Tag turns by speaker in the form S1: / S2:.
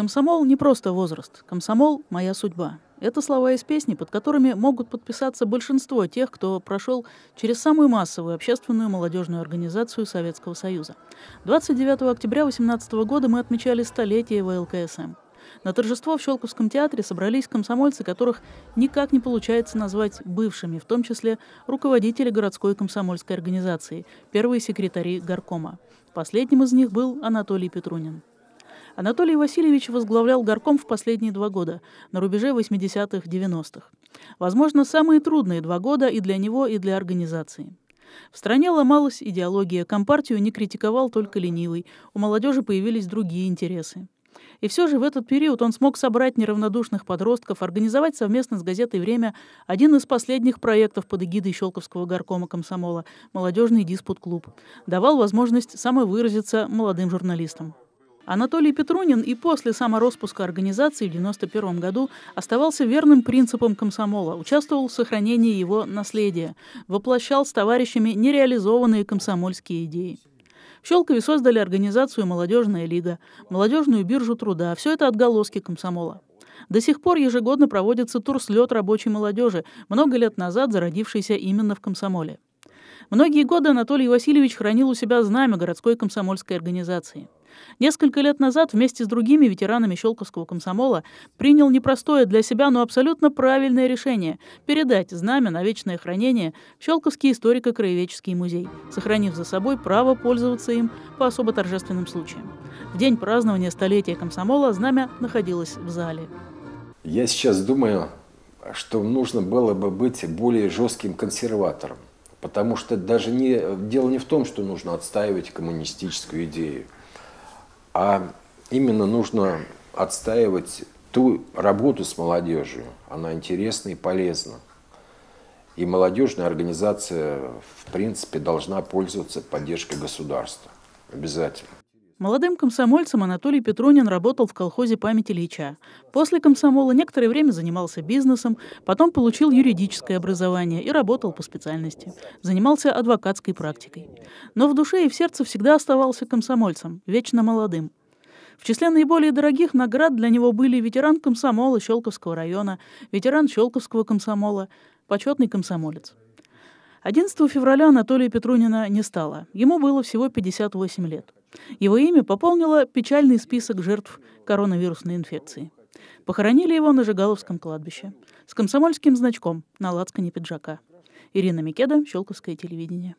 S1: Комсомол не просто возраст. Комсомол – моя судьба. Это слова из песни, под которыми могут подписаться большинство тех, кто прошел через самую массовую общественную молодежную организацию Советского Союза. 29 октября 2018 года мы отмечали столетие ВЛКСМ. На торжество в Щелковском театре собрались комсомольцы, которых никак не получается назвать бывшими, в том числе руководители городской комсомольской организации, первые секретари горкома. Последним из них был Анатолий Петрунин. Анатолий Васильевич возглавлял горком в последние два года, на рубеже 80-х-90-х. Возможно, самые трудные два года и для него, и для организации. В стране ломалась идеология, компартию не критиковал только ленивый, у молодежи появились другие интересы. И все же в этот период он смог собрать неравнодушных подростков, организовать совместно с газетой «Время» один из последних проектов под эгидой Щелковского горкома комсомола – «Молодежный диспут-клуб». Давал возможность самовыразиться молодым журналистам. Анатолий Петрунин и после самороспуска организации в 1991 году оставался верным принципам комсомола, участвовал в сохранении его наследия, воплощал с товарищами нереализованные комсомольские идеи. В Щелкове создали организацию «Молодежная лига», «Молодежную биржу труда». Все это отголоски комсомола. До сих пор ежегодно проводится тур-слет рабочей молодежи, много лет назад зародившийся именно в комсомоле. Многие годы Анатолий Васильевич хранил у себя знамя городской комсомольской организации – Несколько лет назад вместе с другими ветеранами Щелковского комсомола принял непростое для себя, но абсолютно правильное решение – передать знамя на вечное хранение в Щелковский историко-краеведческий музей, сохранив за собой право пользоваться им по особо торжественным случаям. В день празднования столетия комсомола знамя находилось в зале.
S2: Я сейчас думаю, что нужно было бы быть более жестким консерватором. Потому что даже не, дело не в том, что нужно отстаивать коммунистическую идею – а именно нужно отстаивать ту работу с молодежью. Она интересна и полезна. И молодежная организация, в принципе, должна пользоваться поддержкой государства. Обязательно.
S1: Молодым комсомольцем Анатолий Петронин работал в колхозе Памяти Лича. После комсомола некоторое время занимался бизнесом, потом получил юридическое образование и работал по специальности. Занимался адвокатской практикой. Но в душе и в сердце всегда оставался комсомольцем, вечно молодым. В числе наиболее дорогих наград для него были ветеран комсомола Щелковского района, ветеран Щелковского комсомола, почетный комсомолец. 11 февраля Анатолия Петрунина не стало. Ему было всего 58 лет. Его имя пополнило печальный список жертв коронавирусной инфекции. Похоронили его на Жигаловском кладбище с комсомольским значком на лацкане пиджака. Ирина Микеда, Щелковское телевидение.